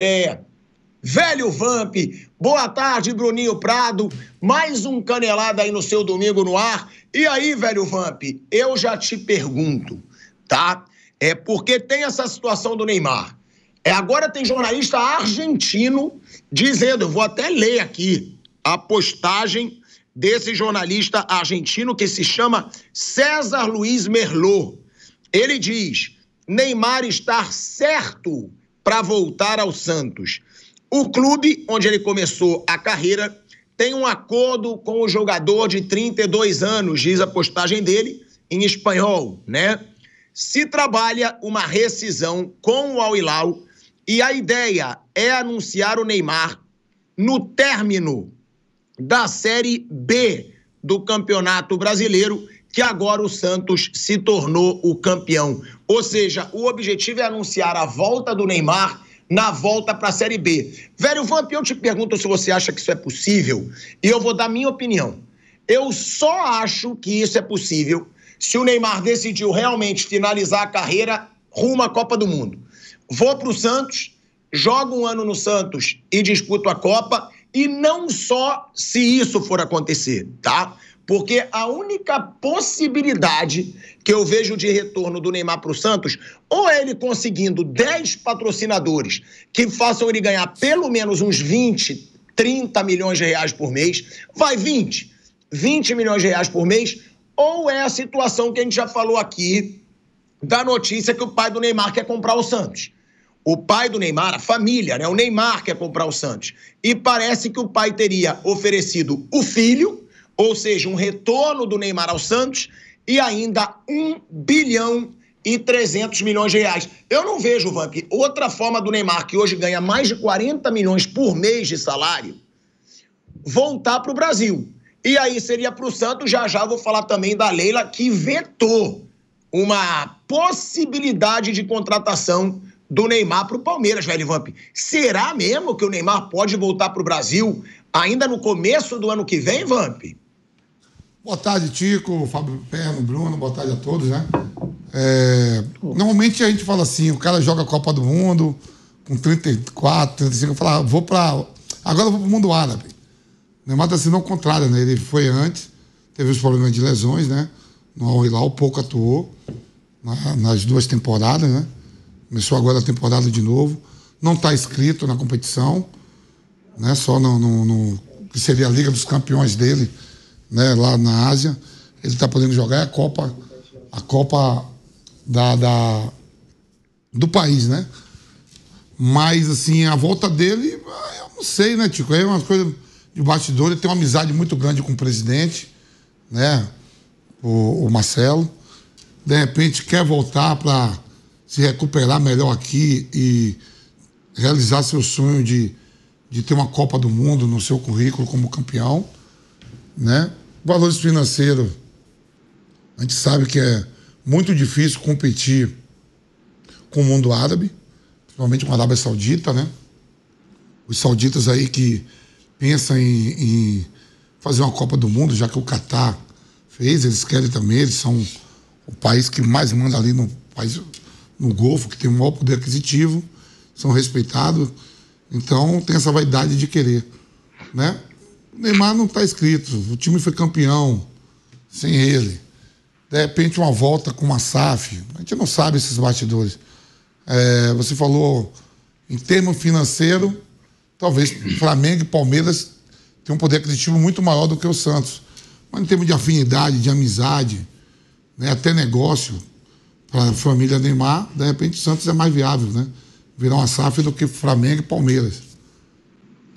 É. Velho Vamp, boa tarde, Bruninho Prado. Mais um canelada aí no seu domingo no ar. E aí, velho Vamp, eu já te pergunto, tá? É porque tem essa situação do Neymar. É, agora tem jornalista argentino dizendo, eu vou até ler aqui a postagem desse jornalista argentino que se chama César Luiz Merlot. Ele diz: Neymar está certo para voltar ao Santos. O clube onde ele começou a carreira tem um acordo com o jogador de 32 anos, diz a postagem dele em espanhol, né? Se trabalha uma rescisão com o Al Hilal e a ideia é anunciar o Neymar no término da Série B do Campeonato Brasileiro que agora o Santos se tornou o campeão. Ou seja, o objetivo é anunciar a volta do Neymar na volta para a Série B. Velho Vampião, te pergunto se você acha que isso é possível e eu vou dar minha opinião. Eu só acho que isso é possível se o Neymar decidiu realmente finalizar a carreira rumo à Copa do Mundo. Vou para o Santos, jogo um ano no Santos e disputo a Copa. E não só se isso for acontecer, tá? Porque a única possibilidade que eu vejo de retorno do Neymar para o Santos, ou é ele conseguindo 10 patrocinadores que façam ele ganhar pelo menos uns 20, 30 milhões de reais por mês, vai 20, 20 milhões de reais por mês, ou é a situação que a gente já falou aqui da notícia que o pai do Neymar quer comprar o Santos. O pai do Neymar, a família, né? O Neymar quer comprar o Santos. E parece que o pai teria oferecido o filho ou seja, um retorno do Neymar ao Santos e ainda 1 bilhão e 300 milhões de reais. Eu não vejo, Vamp, outra forma do Neymar, que hoje ganha mais de 40 milhões por mês de salário, voltar para o Brasil. E aí seria para o Santos, já já vou falar também da Leila, que vetou uma possibilidade de contratação do Neymar para o Palmeiras, velho Vamp. Será mesmo que o Neymar pode voltar para o Brasil ainda no começo do ano que vem, Vamp? Boa tarde, Tico, Fábio Perno, Bruno, boa tarde a todos, né? É, normalmente a gente fala assim, o cara joga a Copa do Mundo com 34, 35, fala, vou para agora eu vou pro mundo árabe. É assim, é o Neymar tá sendo ao contrário, né? Ele foi antes, teve os problemas de lesões, né? No Al Hilal pouco atuou na, nas duas temporadas, né? Começou agora a temporada de novo. Não está inscrito na competição, né? Só no, no, no que seria a Liga dos Campeões dele né, lá na Ásia. Ele está podendo jogar a Copa, a Copa da, da, do país, né? Mas, assim, a volta dele, ah, eu não sei, né, Tico? É uma coisa de bastidor. Ele tem uma amizade muito grande com o presidente, né? O, o Marcelo. De repente quer voltar para se recuperar melhor aqui e realizar seu sonho de, de ter uma Copa do Mundo no seu currículo como campeão, né? Valores financeiros. A gente sabe que é muito difícil competir com o mundo árabe, principalmente com a Arábia Saudita, né? Os sauditas aí que pensam em, em fazer uma Copa do Mundo, já que o Catar fez, eles querem também, eles são o país que mais manda ali no país no Golfo, que tem o maior poder aquisitivo, são respeitados. Então tem essa vaidade de querer, né? Neymar não está escrito. O time foi campeão sem ele. De repente, uma volta com uma SAF. A gente não sabe esses bastidores. É, você falou em termo financeiro, talvez Flamengo e Palmeiras tenham um poder aquisitivo muito maior do que o Santos. Mas em termos de afinidade, de amizade, né, até negócio para a família Neymar, de repente o Santos é mais viável, né? Virar uma SAF do que Flamengo e Palmeiras.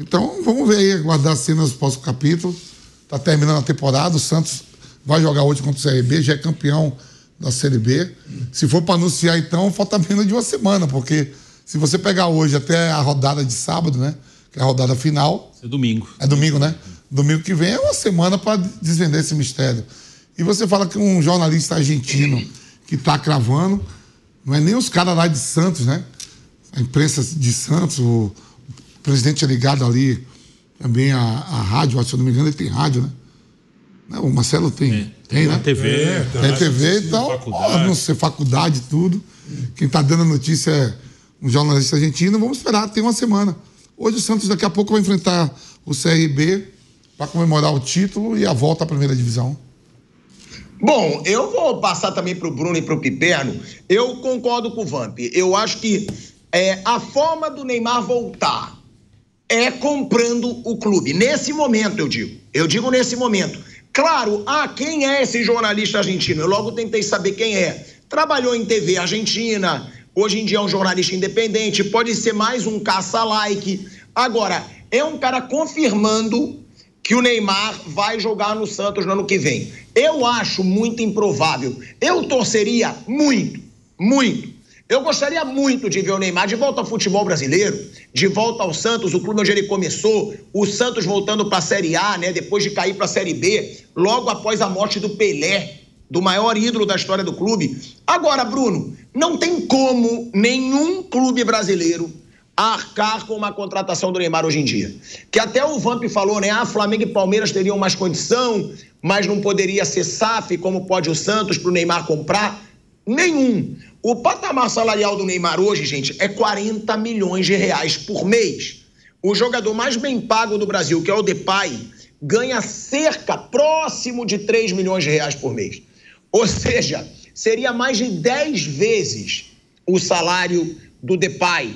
Então, vamos ver aí, aguardar as cenas do próximo capítulo. Está terminando a temporada, o Santos vai jogar hoje contra o CRB, já é campeão da Série B. Se for para anunciar, então, falta menos de uma semana, porque se você pegar hoje até a rodada de sábado, né? Que é a rodada final. É domingo. É domingo, né? Domingo que vem é uma semana para desvendar esse mistério. E você fala que um jornalista argentino que está cravando, não é nem os caras lá de Santos, né? A imprensa de Santos, o o presidente é ligado ali também à, à rádio, se eu não me engano, ele tem rádio, né? Não, o Marcelo tem. Né? É, tem, tem, né? TV. É, tá, é TV, então, faculdade. Ó, não sei, faculdade, tudo. Quem está dando a notícia é um jornalista argentino. Vamos esperar, tem uma semana. Hoje o Santos daqui a pouco vai enfrentar o CRB para comemorar o título e a volta à primeira divisão. Bom, eu vou passar também para o Bruno e para o Piperno. Eu concordo com o Vamp. Eu acho que é, a forma do Neymar voltar é comprando o clube. Nesse momento, eu digo. Eu digo nesse momento. Claro, ah, quem é esse jornalista argentino? Eu logo tentei saber quem é. Trabalhou em TV argentina, hoje em dia é um jornalista independente, pode ser mais um caça-like. Agora, é um cara confirmando que o Neymar vai jogar no Santos no ano que vem. Eu acho muito improvável. Eu torceria muito, muito eu gostaria muito de ver o Neymar de volta ao futebol brasileiro, de volta ao Santos, o clube onde ele começou, o Santos voltando para a Série A, né, depois de cair para a Série B, logo após a morte do Pelé, do maior ídolo da história do clube. Agora, Bruno, não tem como nenhum clube brasileiro arcar com uma contratação do Neymar hoje em dia. Que até o Vamp falou, né? Ah, Flamengo e Palmeiras teriam mais condição, mas não poderia ser SAF, como pode o Santos, para o Neymar comprar. Nenhum. O patamar salarial do Neymar hoje, gente, é 40 milhões de reais por mês. O jogador mais bem pago do Brasil, que é o Depay, ganha cerca, próximo de 3 milhões de reais por mês. Ou seja, seria mais de 10 vezes o salário do Depay.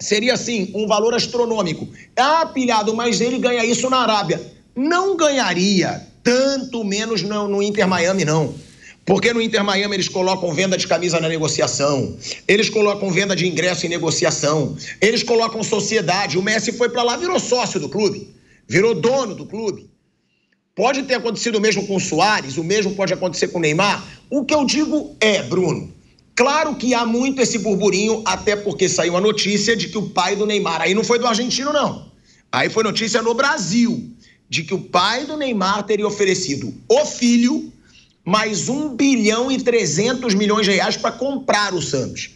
Seria, assim, um valor astronômico. É ah, pilhado, mas ele ganha isso na Arábia. Não ganharia, tanto menos no, no Inter Miami, não. Porque no Inter Miami eles colocam venda de camisa na negociação, eles colocam venda de ingresso em negociação, eles colocam sociedade. O Messi foi para lá, virou sócio do clube, virou dono do clube. Pode ter acontecido o mesmo com o Soares, o mesmo pode acontecer com o Neymar. O que eu digo é, Bruno, claro que há muito esse burburinho, até porque saiu a notícia de que o pai do Neymar, aí não foi do argentino, não. Aí foi notícia no Brasil, de que o pai do Neymar teria oferecido o filho mais 1 bilhão e 300 milhões de reais para comprar o Santos.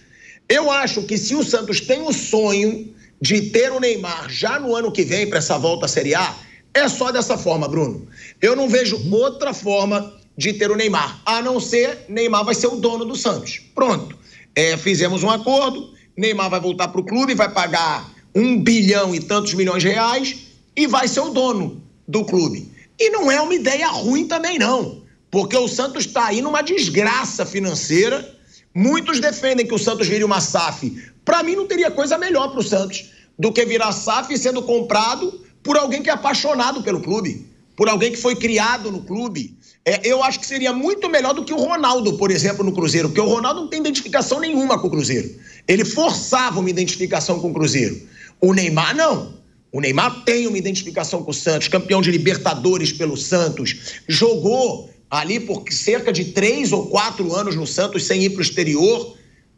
Eu acho que se o Santos tem o sonho de ter o Neymar já no ano que vem para essa volta à Série A, é só dessa forma, Bruno. Eu não vejo outra forma de ter o Neymar, a não ser Neymar vai ser o dono do Santos. Pronto. É, fizemos um acordo, Neymar vai voltar para o clube, vai pagar um bilhão e tantos milhões de reais e vai ser o dono do clube. E não é uma ideia ruim também, não porque o Santos está aí numa desgraça financeira. Muitos defendem que o Santos vire uma SAF. Para mim, não teria coisa melhor para o Santos do que virar SAF sendo comprado por alguém que é apaixonado pelo clube, por alguém que foi criado no clube. É, eu acho que seria muito melhor do que o Ronaldo, por exemplo, no Cruzeiro, porque o Ronaldo não tem identificação nenhuma com o Cruzeiro. Ele forçava uma identificação com o Cruzeiro. O Neymar, não. O Neymar tem uma identificação com o Santos, campeão de Libertadores pelo Santos, jogou ali por cerca de três ou quatro anos no Santos sem ir para o exterior.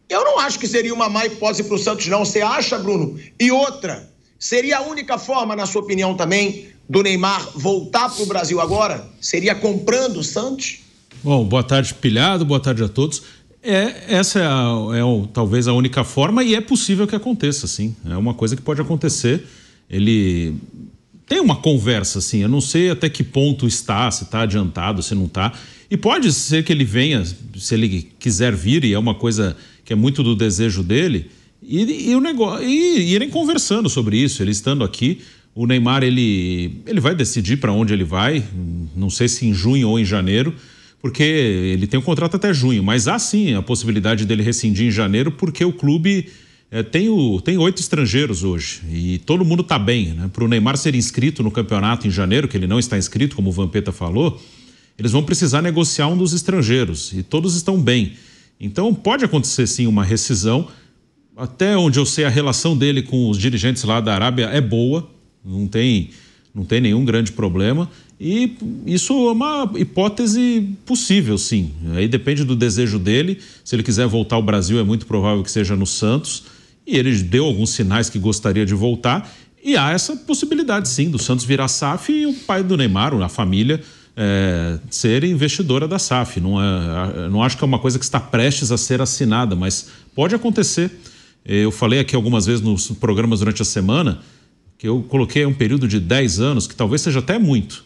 Eu não acho que seria uma má hipótese para o Santos, não. Você acha, Bruno? E outra, seria a única forma, na sua opinião também, do Neymar voltar para o Brasil agora? Seria comprando o Santos? Bom, boa tarde, Pilhado, boa tarde a todos. É, essa é, a, é o, talvez a única forma e é possível que aconteça, sim. É uma coisa que pode acontecer. Ele tem uma conversa, assim. Eu não sei até que ponto está, se está adiantado, se não está. E pode ser que ele venha, se ele quiser vir, e é uma coisa que é muito do desejo dele, e, e o negócio, e, e irem conversando sobre isso, ele estando aqui. O Neymar, ele, ele vai decidir para onde ele vai, não sei se em junho ou em janeiro, porque ele tem um contrato até junho, mas há sim a possibilidade dele rescindir em janeiro, porque o clube é, tem, o, tem oito estrangeiros hoje e todo mundo está bem. Né? Para o Neymar ser inscrito no campeonato em janeiro, que ele não está inscrito, como o Vampeta falou, eles vão precisar negociar um dos estrangeiros e todos estão bem. Então pode acontecer sim uma rescisão. Até onde eu sei, a relação dele com os dirigentes lá da Arábia é boa, não tem, não tem nenhum grande problema. E isso é uma hipótese possível, sim. Aí depende do desejo dele. Se ele quiser voltar ao Brasil, é muito provável que seja no Santos e ele deu alguns sinais que gostaria de voltar. E há essa possibilidade, sim, do Santos virar SAF e o pai do Neymar, a família, é, ser investidora da SAF. Não, é, não acho que é uma coisa que está prestes a ser assinada, mas pode acontecer. Eu falei aqui algumas vezes nos programas durante a semana que eu coloquei um período de 10 anos, que talvez seja até muito.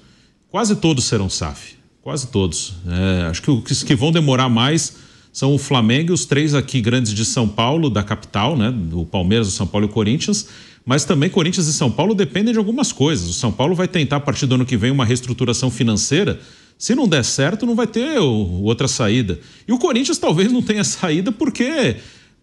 Quase todos serão SAF. Quase todos. É, acho que os que vão demorar mais são o Flamengo e os três aqui grandes de São Paulo, da capital, né? O Palmeiras, o São Paulo e o Corinthians. Mas também Corinthians e São Paulo dependem de algumas coisas. O São Paulo vai tentar, a partir do ano que vem, uma reestruturação financeira. Se não der certo, não vai ter outra saída. E o Corinthians talvez não tenha saída porque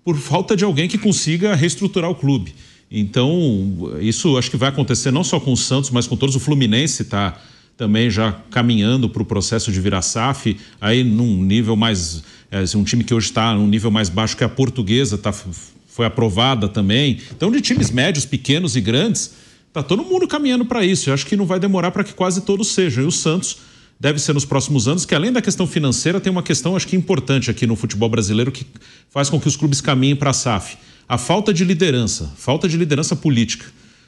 por falta de alguém que consiga reestruturar o clube. Então, isso acho que vai acontecer não só com o Santos, mas com todos. O Fluminense está também já caminhando para o processo de virar SAF, aí num nível mais. É, assim, um time que hoje está num nível mais baixo que a portuguesa, tá, foi aprovada também. Então, de times médios, pequenos e grandes, está todo mundo caminhando para isso. Eu acho que não vai demorar para que quase todos sejam. E o Santos deve ser nos próximos anos, que além da questão financeira, tem uma questão, acho que importante aqui no futebol brasileiro, que faz com que os clubes caminhem para a SAF. A falta de liderança, falta de liderança política.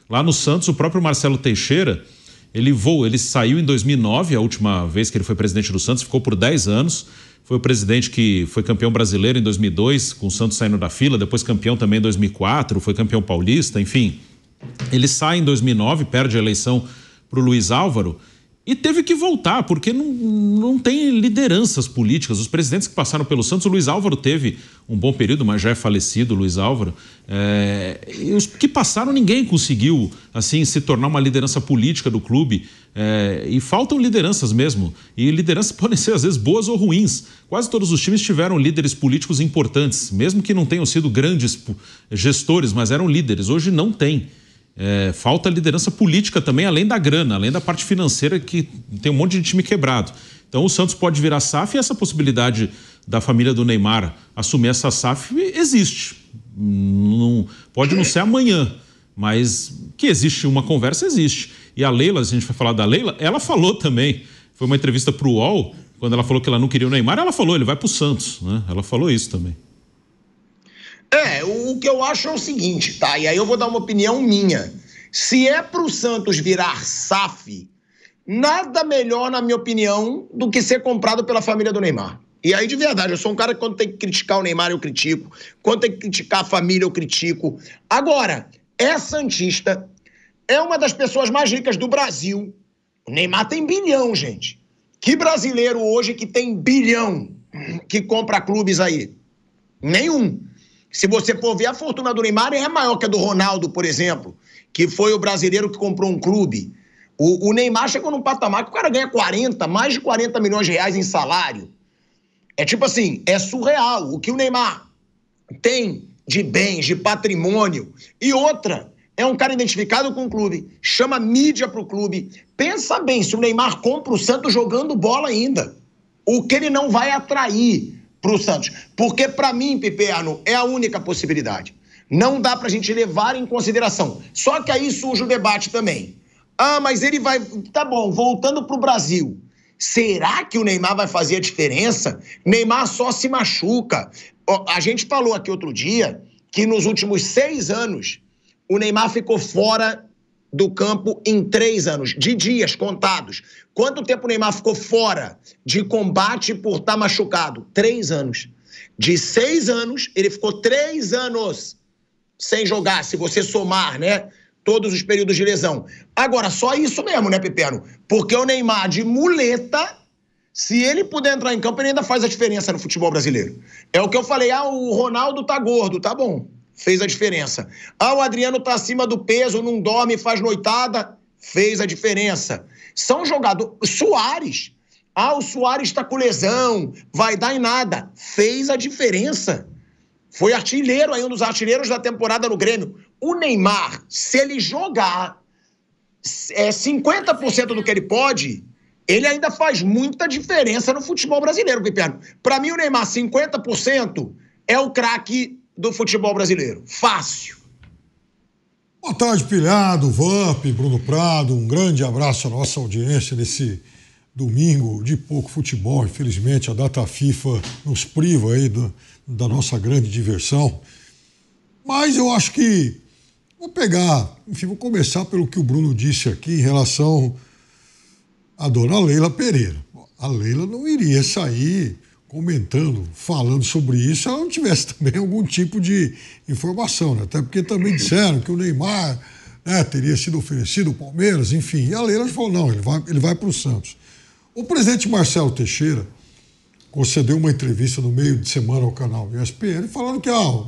Lá no Santos, o próprio Marcelo Teixeira ele voou, ele saiu em 2009, a última vez que ele foi presidente do Santos, ficou por 10 anos. Foi o presidente que foi campeão brasileiro em 2002, com o Santos saindo da fila, depois campeão também em 2004, foi campeão paulista, enfim. Ele sai em 2009, perde a eleição para o Luiz Álvaro. E teve que voltar, porque não, não tem lideranças políticas. Os presidentes que passaram pelo Santos, o Luiz Álvaro teve um bom período, mas já é falecido, Luiz Álvaro. É, os que passaram, ninguém conseguiu assim se tornar uma liderança política do clube. É, e faltam lideranças mesmo. E lideranças podem ser, às vezes, boas ou ruins. Quase todos os times tiveram líderes políticos importantes, mesmo que não tenham sido grandes gestores, mas eram líderes. Hoje não tem. É, falta liderança política também, além da grana, além da parte financeira, que tem um monte de time quebrado. Então o Santos pode virar SAF e essa possibilidade da família do Neymar assumir essa SAF existe. Não, pode não ser amanhã, mas que existe uma conversa, existe. E a Leila, a gente vai falar da Leila, ela falou também. Foi uma entrevista para o UOL, quando ela falou que ela não queria o Neymar, ela falou, ele vai para o Santos. Né? Ela falou isso também. É, o que eu acho é o seguinte, tá? E aí eu vou dar uma opinião minha. Se é pro Santos virar SAF, nada melhor, na minha opinião, do que ser comprado pela família do Neymar. E aí, de verdade, eu sou um cara que quando tem que criticar o Neymar, eu critico. Quando tem que criticar a família, eu critico. Agora, é Santista, é uma das pessoas mais ricas do Brasil. O Neymar tem bilhão, gente. Que brasileiro hoje que tem bilhão que compra clubes aí? Nenhum. Se você for ver, a fortuna do Neymar é maior que a do Ronaldo, por exemplo, que foi o brasileiro que comprou um clube. O, o Neymar chegou num patamar que o cara ganha 40, mais de 40 milhões de reais em salário. É tipo assim, é surreal o que o Neymar tem de bens, de patrimônio. E outra, é um cara identificado com o clube, chama mídia para o clube. Pensa bem, se o Neymar compra o Santos jogando bola ainda, o que ele não vai atrair para o Santos. Porque, para mim, Piperno, é a única possibilidade. Não dá para a gente levar em consideração. Só que aí surge o debate também. Ah, mas ele vai. Tá bom, voltando para o Brasil. Será que o Neymar vai fazer a diferença? Neymar só se machuca. A gente falou aqui outro dia que nos últimos seis anos o Neymar ficou fora do campo em três anos, de dias contados. Quanto tempo o Neymar ficou fora de combate por estar tá machucado? Três anos. De seis anos, ele ficou três anos sem jogar, se você somar, né? Todos os períodos de lesão. Agora, só isso mesmo, né, Pipero? Porque o Neymar de muleta, se ele puder entrar em campo, ele ainda faz a diferença no futebol brasileiro. É o que eu falei, ah, o Ronaldo tá gordo, tá bom fez a diferença. Ah, o Adriano tá acima do peso, não dorme, faz noitada, fez a diferença. São jogadores. Soares. Ah, o Soares está com lesão, vai dar em nada. Fez a diferença. Foi artilheiro aí, um dos artilheiros da temporada no Grêmio. O Neymar, se ele jogar é, 50% do que ele pode, ele ainda faz muita diferença no futebol brasileiro, Pipiano. Para mim, o Neymar, 50% é o craque do futebol brasileiro. Fácil. Boa tarde, Pilhado, Vamp, Bruno Prado. Um grande abraço à nossa audiência nesse domingo de pouco futebol. Infelizmente, a data FIFA nos priva aí da, da nossa grande diversão. Mas eu acho que vou pegar, enfim, vou começar pelo que o Bruno disse aqui em relação à dona Leila Pereira. A Leila não iria sair comentando, falando sobre isso, ela não tivesse também algum tipo de informação, né? Até porque também disseram que o Neymar né, teria sido oferecido ao Palmeiras, enfim. E a Leila falou, não, ele vai, ele vai para o Santos. O presidente Marcelo Teixeira concedeu uma entrevista no meio de semana ao canal ESPN falando que, ah,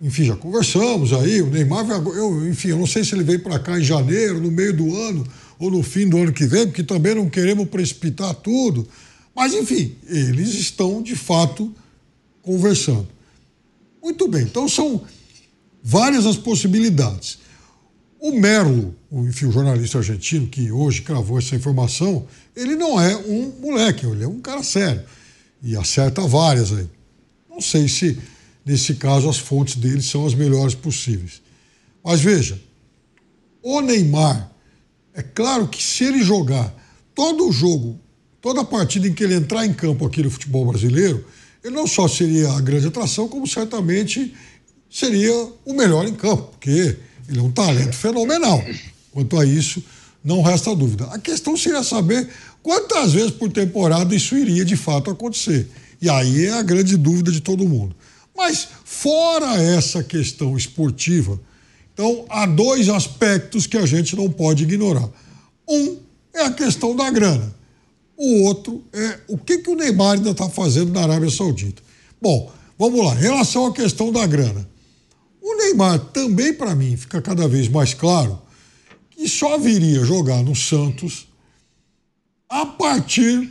enfim, já conversamos aí, o Neymar, eu, enfim, eu não sei se ele vem para cá em janeiro, no meio do ano ou no fim do ano que vem, porque também não queremos precipitar tudo. Mas, enfim, eles estão de fato conversando. Muito bem, então são várias as possibilidades. O Merlo, o, enfim, o jornalista argentino que hoje cravou essa informação, ele não é um moleque, ele é um cara sério. E acerta várias aí. Não sei se, nesse caso, as fontes dele são as melhores possíveis. Mas veja, o Neymar, é claro que se ele jogar todo o jogo toda partida em que ele entrar em campo aqui no futebol brasileiro, ele não só seria a grande atração, como certamente seria o melhor em campo, porque ele é um talento fenomenal. Quanto a isso, não resta dúvida. A questão seria saber quantas vezes por temporada isso iria de fato acontecer. E aí é a grande dúvida de todo mundo. Mas, fora essa questão esportiva, então há dois aspectos que a gente não pode ignorar. Um é a questão da grana. O outro é o que, que o Neymar ainda está fazendo na Arábia Saudita. Bom, vamos lá. Em relação à questão da grana. O Neymar também, para mim, fica cada vez mais claro que só viria jogar no Santos a partir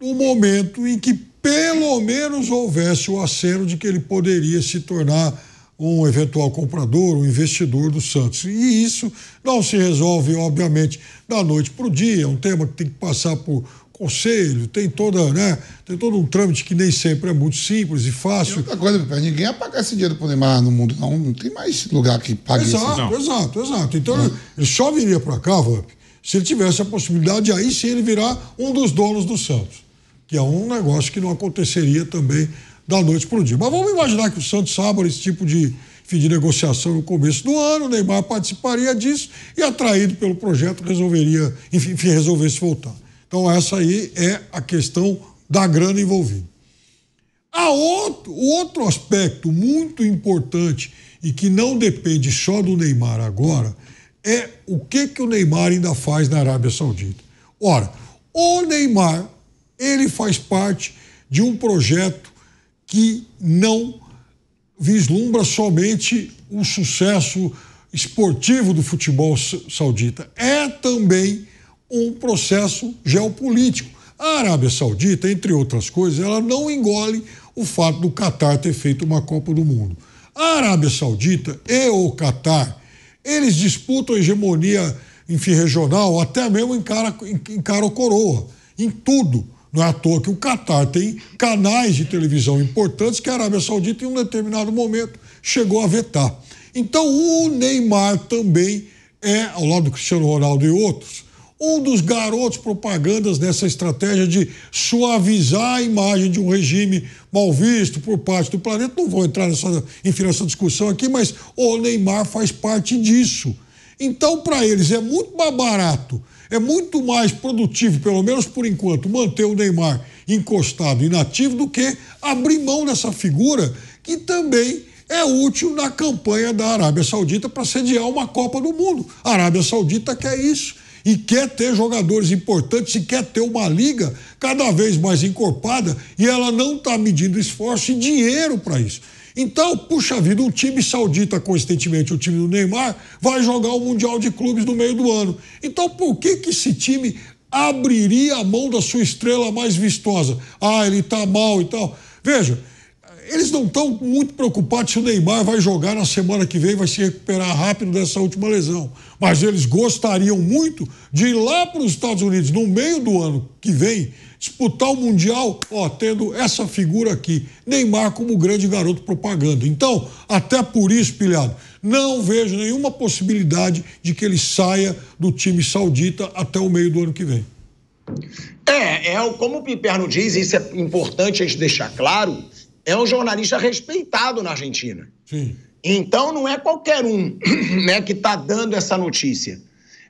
do momento em que pelo menos houvesse o aceno de que ele poderia se tornar um eventual comprador, um investidor do Santos. E isso não se resolve, obviamente, da noite para o dia. É um tema que tem que passar por conselho, tem toda, né, tem todo um trâmite que nem sempre é muito simples e fácil. E outra coisa, ninguém ia pagar esse dinheiro pro Neymar no mundo, não. Não tem mais lugar que pague exato, isso. Não. Exato, exato. Então é. ele só viria para cá, Vamp, se ele tivesse a possibilidade, aí sim ele virar um dos donos do Santos. Que é um negócio que não aconteceria também da noite para o dia. Mas vamos imaginar que o Santos abra esse tipo de, fim de negociação no começo do ano, o Neymar participaria disso e, atraído pelo projeto, resolveria, enfim, resolvesse voltar. Então, essa aí é a questão da grana envolvida. Há outro, outro aspecto muito importante e que não depende só do Neymar agora é o que, que o Neymar ainda faz na Arábia Saudita. Ora, o Neymar, ele faz parte de um projeto que não vislumbra somente o sucesso esportivo do futebol saudita, é também um processo geopolítico. A Arábia Saudita, entre outras coisas, ela não engole o fato do Catar ter feito uma Copa do Mundo. A Arábia Saudita e o Catar, eles disputam a hegemonia, enfim, regional, até mesmo em cara, em cara ou coroa, em tudo. Não é à toa que o Catar tem canais de televisão importantes que a Arábia Saudita, em um determinado momento, chegou a vetar. Então, o Neymar também é, ao lado do Cristiano Ronaldo e outros, um dos garotos propagandas dessa estratégia de suavizar a imagem de um regime mal visto por parte do planeta, não vou entrar nessa, enfim, nessa discussão aqui, mas o Neymar faz parte disso. Então, para eles, é muito mais barato, é muito mais produtivo, pelo menos por enquanto, manter o Neymar encostado, e inativo, do que abrir mão dessa figura que também é útil na campanha da Arábia Saudita para sediar uma Copa do Mundo. A Arábia Saudita quer isso e quer ter jogadores importantes e quer ter uma liga cada vez mais encorpada e ela não está medindo esforço e dinheiro para isso. Então, puxa vida, um time saudita, consistentemente o time do Neymar, vai jogar o Mundial de Clubes no meio do ano. Então, por que, que esse time abriria a mão da sua estrela mais vistosa? Ah, ele está mal e tal. Veja, eles não estão muito preocupados se o Neymar vai jogar na semana que vem, vai se recuperar rápido dessa última lesão. Mas eles gostariam muito de ir lá para os Estados Unidos no meio do ano que vem disputar o Mundial, ó, tendo essa figura aqui, Neymar como grande garoto propaganda. Então, até por isso, pilhado, não vejo nenhuma possibilidade de que ele saia do time saudita até o meio do ano que vem. É, é como o Piperno diz, isso é importante a gente deixar claro é um jornalista respeitado na Argentina. Sim. Então não é qualquer um né, que está dando essa notícia.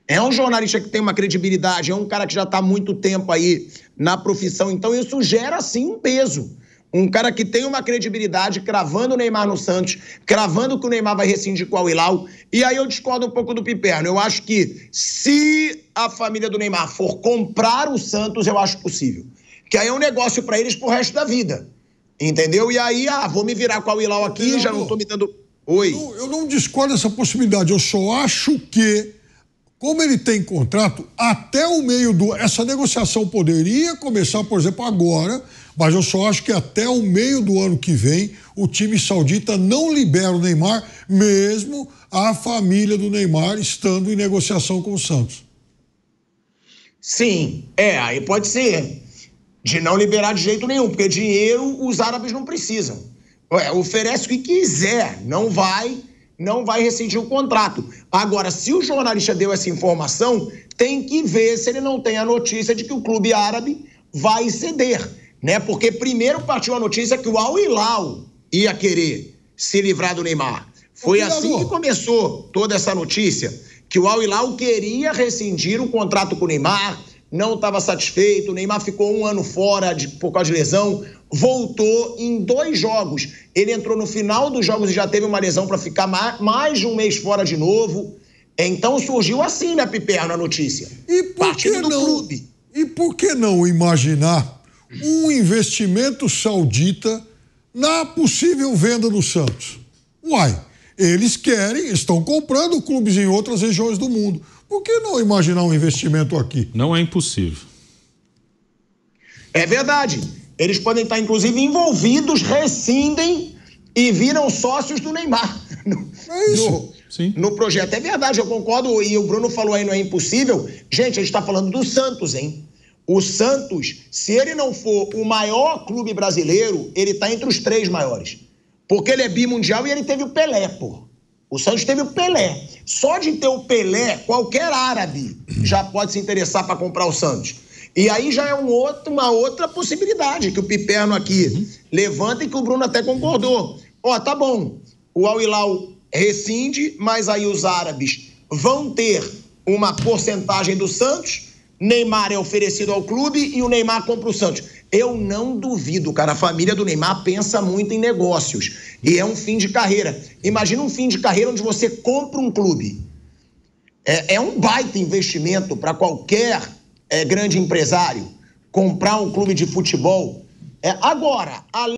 É um jornalista que tem uma credibilidade, é um cara que já está há muito tempo aí na profissão. Então isso gera sim um peso. Um cara que tem uma credibilidade, cravando o Neymar no Santos, cravando que o Neymar vai rescindir com o Hilal. E aí eu discordo um pouco do Piperno. Eu acho que se a família do Neymar for comprar o Santos, eu acho possível. Que aí é um negócio para eles pro resto da vida. Entendeu? E aí, ah, vou me virar com a Willau aqui, não, já não estou me dando. Oi. Eu, eu não discordo dessa possibilidade, eu só acho que. Como ele tem contrato, até o meio do. Essa negociação poderia começar, por exemplo, agora, mas eu só acho que até o meio do ano que vem o time saudita não libera o Neymar, mesmo a família do Neymar estando em negociação com o Santos. Sim, é, aí pode ser de não liberar de jeito nenhum, porque dinheiro os árabes não precisam. Ué, oferece o que quiser, não vai, não vai rescindir o contrato. Agora, se o jornalista deu essa informação, tem que ver se ele não tem a notícia de que o clube árabe vai ceder, né? Porque primeiro partiu a notícia que o Al Hilal ia querer se livrar do Neymar. Foi assim que começou toda essa notícia, que o Al Hilal queria rescindir o contrato com o Neymar, não estava satisfeito. O Neymar ficou um ano fora de, por causa de lesão, voltou em dois jogos. Ele entrou no final dos jogos e já teve uma lesão para ficar mais de um mês fora de novo. Então surgiu assim, né, Piperno, a notícia. E por Partido que não, clube. E por que não imaginar um investimento saudita na possível venda do Santos? Uai, eles querem, estão comprando clubes em outras regiões do mundo. Por que não imaginar um investimento aqui? Não é impossível. É verdade. Eles podem estar, inclusive, envolvidos, rescindem e viram sócios do Neymar. No, é isso. No, Sim. no projeto. É verdade, eu concordo. E o Bruno falou aí, não é impossível. Gente, a gente está falando do Santos, hein? O Santos, se ele não for o maior clube brasileiro, ele está entre os três maiores. Porque ele é bimundial e ele teve o Pelé, pô. O Santos teve o Pelé. Só de ter o Pelé, qualquer árabe já pode se interessar para comprar o Santos. E aí já é um outro, uma outra possibilidade que o Piperno aqui levanta e que o Bruno até concordou. Ó, oh, tá bom, o Al Hilal rescinde, mas aí os árabes vão ter uma porcentagem do Santos. Neymar é oferecido ao clube e o Neymar compra o Santos. Eu não duvido, cara. A família do Neymar pensa muito em negócios. E é um fim de carreira. Imagina um fim de carreira onde você compra um clube. É, é um baita investimento para qualquer é, grande empresário comprar um clube de futebol. É, agora, além.